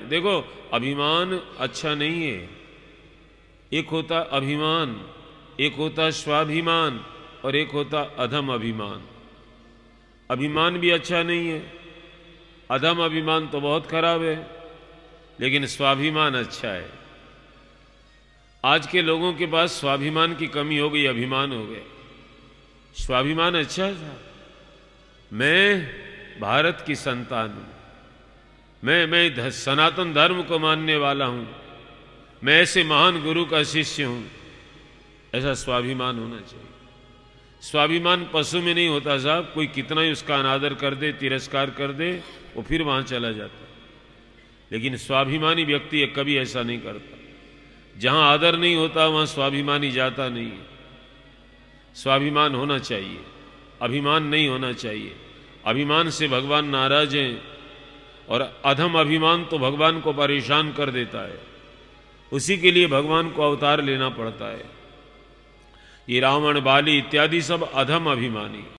देखो अभिमान अच्छा नहीं है एक होता अभिमान एक होता स्वाभिमान और एक होता अधम अभिमान अभिमान भी अच्छा नहीं है अधम अभिमान तो बहुत खराब है लेकिन स्वाभिमान अच्छा है आज के लोगों के पास स्वाभिमान की कमी हो गई अभिमान हो गया स्वाभिमान अच्छा था मैं भारत की संतान हूं मैं मैं सनातन धर्म को मानने वाला हूं मैं ऐसे महान गुरु का शिष्य हूं ऐसा स्वाभिमान होना चाहिए स्वाभिमान पशु में नहीं होता साहब कोई कितना ही उसका अनादर कर दे तिरस्कार कर दे वो फिर वहां चला जाता लेकिन स्वाभिमानी व्यक्ति कभी ऐसा नहीं करता जहां आदर नहीं होता वहां स्वाभिमानी जाता नहीं है स्वाभिमान होना चाहिए अभिमान नहीं होना चाहिए अभिमान से भगवान नाराज हैं और अधम अभिमान तो भगवान को परेशान कर देता है उसी के लिए भगवान को अवतार लेना पड़ता है ये रावण बाली इत्यादि सब अधम अभिमानी